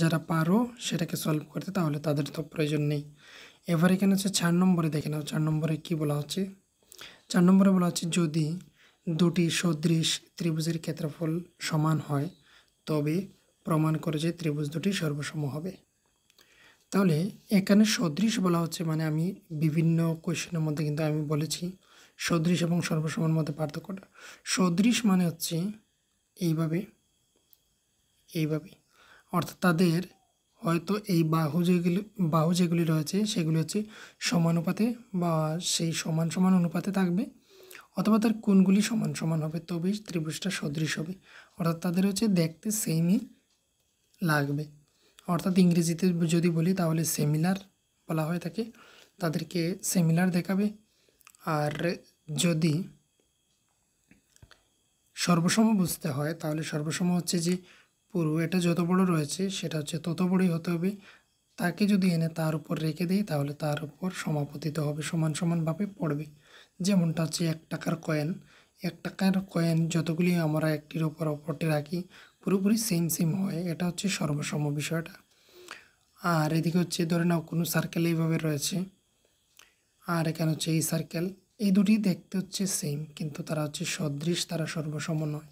যারা পারো সেটাকে সলভ করতে তাহলে তাদের তো প্রয়োজন নেই এবার এখানে হচ্ছে চার নম্বরে দেখে নাও চার নম্বরে কী বলা হচ্ছে চার নম্বরে বলা হচ্ছে যদি দুটি সদৃশ ত্রিভুজের ক্ষেত্রফল সমান হয় তবে প্রমাণ করে যে ত্রিভুজ দুটি সর্বসম হবে তাহলে এখানে সদৃশ বলা হচ্ছে মানে আমি বিভিন্ন কোয়েশনের মধ্যে কিন্তু আমি বলেছি সদৃশ এবং সর্বসমের মধ্যে পার্থক্যটা সদৃশ মানে হচ্ছে এইভাবে এইভাবে অর্থাৎ তাদের হয়তো এই বাহু যেগুলি বাহু যেগুলি রয়েছে সেগুলি হচ্ছে সমানুপাতে বা সেই সমান সমান অনুপাতে থাকবে অথবা তার কোনগুলি সমান সমান হবে তবে ত্রিভুজটা সদৃশ হবে অর্থাৎ তাদের হচ্ছে দেখতে সেমই লাগবে অর্থাৎ ইংরেজিতে যদি বলি তাহলে সেমিলার বলা হয় থাকে তাদেরকে সেমিলার দেখাবে আর যদি সর্বসম বুঝতে হয় তাহলে সর্বসম হচ্ছে যে পুরু এটা যত বড় রয়েছে সেটা হচ্ছে তত বড়ই হতে হবে তাকে যদি এনে তার উপর রেখে দিই তাহলে তার উপর সমাপতিত হবে সমান সমানভাবে পড়বে যেমনটা হচ্ছে এক টাকার কয়েন এক টাকার কয়েন যতগুলি আমরা একটির ওপর অপরটি রাখি পুরোপুরি সেম সেম হয় এটা হচ্ছে সর্বসম বিষয়টা আর এদিকে হচ্ছে ধরে নাও কোনো সার্কেল এইভাবে রয়েছে আর এখানে হচ্ছে এই সার্কেল এই দুটি দেখতে হচ্ছে সেম কিন্তু তারা হচ্ছে সদৃশ তারা সর্বসম নয়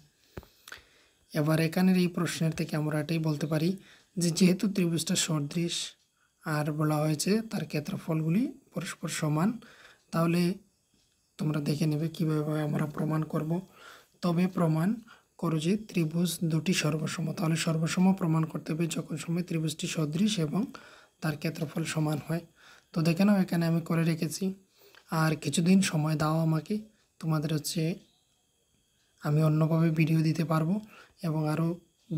এবার এখানের এই প্রশ্নের থেকে আমরা এটাই বলতে পারি যে যেহেতু ত্রিভুজটা সদৃশ আর বলা হয়েছে তার ক্ষেত্রফলগুলি পরস্পর সমান তাহলে তোমরা দেখে নেবে কীভাবে আমরা প্রমাণ করব তবে প্রমাণ করো যে ত্রিভুজ দুটি সর্বসম তাহলে সর্বসম প্রমাণ করতে হবে যখন সময় ত্রিভুজটি সদৃশ এবং তার ক্ষেত্রফল সমান হয় তো দেখে নাও এখানে আমি করে রেখেছি আর কিছুদিন সময় দাও আমাকে তোমাদের হচ্ছে আমি অন্যভাবে ভিডিও দিতে পারবো এবং আরও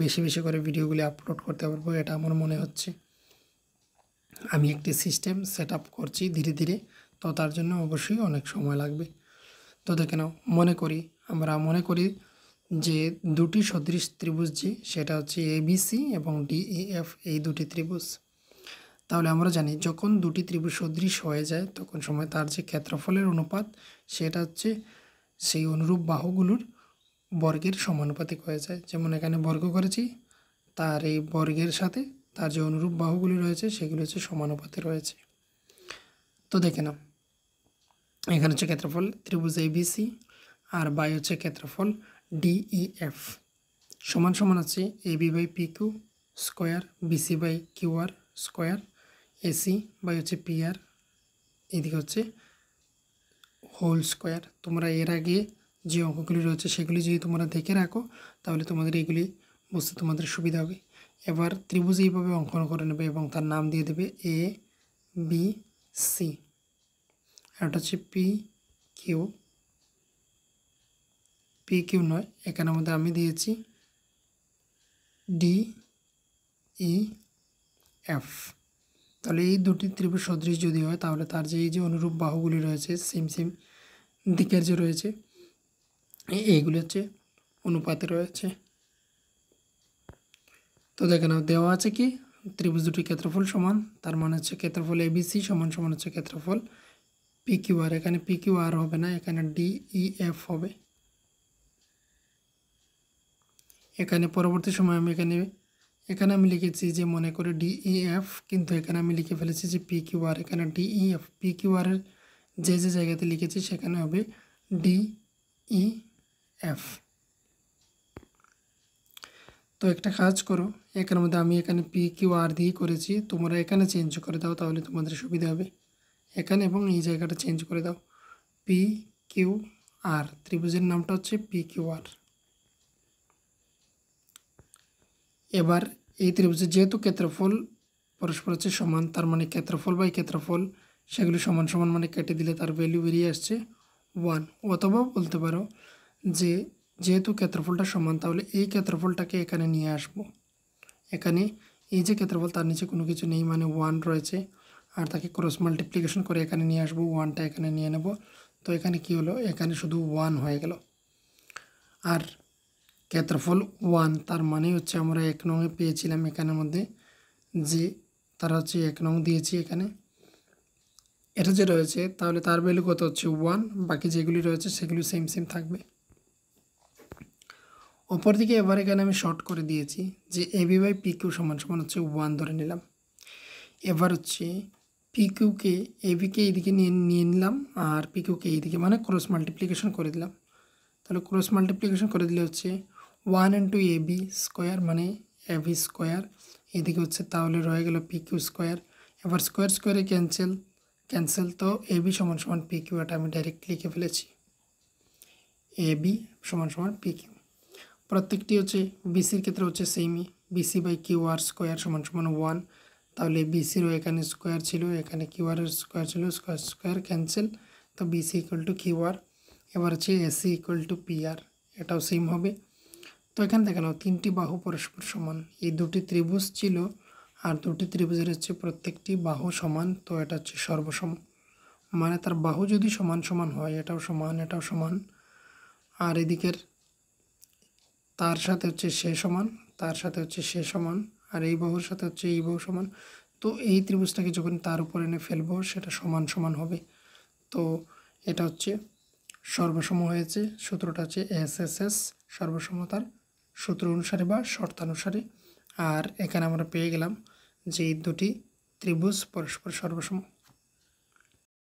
বেশি বেশি করে ভিডিওগুলি আপলোড করতে পারবো এটা আমার মনে হচ্ছে আমি একটি সিস্টেম সেট করছি ধীরে ধীরে তো তার জন্য অবশ্যই অনেক সময় লাগবে তো দেখে নাও মনে করি আমরা মনে করি যে দুটি সদৃশ ত্রিভুজ যে সেটা হচ্ছে এবিসি এবং ডিইএফ e এই দুটি ত্রিভুজ তাহলে আমরা জানি যখন দুটি ত্রিভুজ সদৃশ হয়ে যায় তখন সময় তার যে ক্ষেত্রফলের অনুপাত সেটা হচ্ছে সেই অনুরূপ বাহুগুলোর বর্গের সমানুপাতিক হয়ে যায় যেমন এখানে বর্গ করেছি তার এই বর্গের সাথে তার যে অনুরূপ বাহুগুলি রয়েছে সেগুলি হচ্ছে সমানুপাতে রয়েছে তো দেখে নাম এখানে হচ্ছে ক্ষেত্রফল ত্রিভুজ এবিসি আর বাই হচ্ছে ক্ষেত্রফল ডিইএফ e, সমান সমান আছে AB by P Q square BC by Q R square AC by হচ্ছে পি আর এদিকে হচ্ছে হোল স্কোয়ার তোমরা এর আগে যে অঙ্কগুলি রয়েছে সেগুলি যদি তোমরা দেখে রাখো তাহলে তোমাদের এগুলি বুঝতে তোমাদের সুবিধা হবে এবার ত্রিভুজ এইভাবে অঙ্কন করে নেবে এবং তার নাম দিয়ে দেবে এ বি সি আর হচ্ছে পি কিউ পি কিউ নয় এখানে মধ্যে আমি দিয়েছি ডি ই এফ তাহলে এই দুটি ত্রিভুজ সদৃশ যদি হয় তাহলে তার যে এই যে অনুরূপ বাহুগুলি রয়েছে সিম সিম দিকের যে রয়েছে এইগুলো হচ্ছে অনুপাতে রয়েছে তো দেখেন দেওয়া আছে কি ত্রিভুজ দুটি ক্ষেত্রফল সমান তার মানে হচ্ছে ক্ষেত্রফল এবিসি সমান সমান হচ্ছে ক্ষেত্রফল পি আর এখানে পি কিউ আর হবে না এখানে এফ হবে এখানে পরবর্তী সময় আমি এখানে এখানে আমি লিখেছি যে মনে করে এফ কিন্তু এখানে আমি লিখে ফেলেছি যে পি কিউ আর এখানে ডিই পি কিউ আর যে যে জায়গাতে লিখেছি সেখানে হবে ডিই এফ তো একটা কাজ করো এখানের মধ্যে আমি এখানে পি কিউ আর দিয়ে করেছি তোমরা এখানে চেঞ্জ করে দাও তাহলে তোমাদের সুবিধা হবে এখানে এবং এই জায়গাটা চেঞ্জ করে দাও পি কিউ আর ত্রিভুজের নামটা হচ্ছে পি কিউ আর এবার এই ত্রিভুজের যেহেতু ক্ষেত্রফল পরস্পর হচ্ছে সমান তার মানে ক্ষেত্রফল বাই ক্ষেত্রফল সেগুলো সমান সমান মানে কেটে দিলে তার ভ্যালু বেরিয়ে আসছে ওয়ান অথবা বলতে পারো যে যেহেতু ক্ষেত্রফলটা সমান তাহলে এই ক্ষেত্রফলটাকে এখানে নিয়ে আসব এখানে এই যে ক্ষেত্রফল তার নিচে কোনো কিছু নেই মানে ওয়ান রয়েছে আর তাকে ক্রস মাল্টিপ্লিকেশন করে এখানে নিয়ে আসবো ওয়ানটা এখানে নিয়ে নেব তো এখানে কি হলো এখানে শুধু ওয়ান হয়ে গেল আর ক্ষেত্রফল ওয়ান তার মানে হচ্ছে আমরা এক নংয়ে পেয়েছিলাম এখানের মধ্যে যে তারা হচ্ছে এক নং দিয়েছি এখানে এটা যে রয়েছে তাহলে তার ভ্যালু কত হচ্ছে ওয়ান বাকি যেগুলি রয়েছে সেগুলি সেম সেম থাকবে দিকে এবার এখানে আমি শর্ট করে দিয়েছি যে A B by P Q সমান সমান হচ্ছে ওয়ান ধরে নিলাম এবার হচ্ছে পি কিউকে বিকে এইদিকে নিয়ে নিয়ে নিলাম আর পি কিউকে এইদিকে মানে ক্রস মাল্টিপ্লিকেশন করে দিলাম তাহলে ক্রস মাল্টিপ্লিকেশন করে দিলে হচ্ছে one into A B square মানে এ বি স্কোয়ার এদিকে হচ্ছে তাহলে রয়ে গেল পি কিউ স্কোয়ার এবার স্কোয়ার স্কোয়ারে ক্যান্সেল ক্যান্সেল তো এ বি সমান সমান পি কিউ এটা আমি ডাইরেক্ট লিখে ফেলেছি এ বি সমান সমান পি কিউ প্রত্যেকটি হচ্ছে বিসির ক্ষেত্রে হচ্ছে সেমি BC by Q R square সমান সমান ওয়ান তাহলে বিসিরও এখানে স্কোয়ার ছিল এখানে কিউ আর স্কোয়ার ছিল স্কোয়ার স্কোয়ার ক্যান্সেল তো BC equal to Q R এবার হচ্ছে AC equal to P R এটাও সেম হবে তো এখানে দেখানো তিনটি বাহু পরস্পর সমান এই দুটি ত্রিভুজ ছিল আর দুটি ত্রিভুজের হচ্ছে প্রত্যেকটি বাহু সমান তো এটা হচ্ছে সর্বসম মানে তার বাহু যদি সমান সমান হয় এটাও সমান এটাও সমান আর এদিকের তার সাথে হচ্ছে সে সমান তার সাথে হচ্ছে সে সমান আর এই বহুর সাথে হচ্ছে এই বহু সমান তো এই ত্রিভুজটাকে যখন তার উপর এনে ফেলব সেটা সমান সমান হবে তো এটা হচ্ছে সর্বসম হয়েছে সূত্রটা হচ্ছে এস এস এস সর্বসমতার সূত্র অনুসারে বা শর্তানুসারে আর এখানে আমরা পেয়ে গেলাম যে দুটি ত্রিভুজ পরস্পর সর্বসম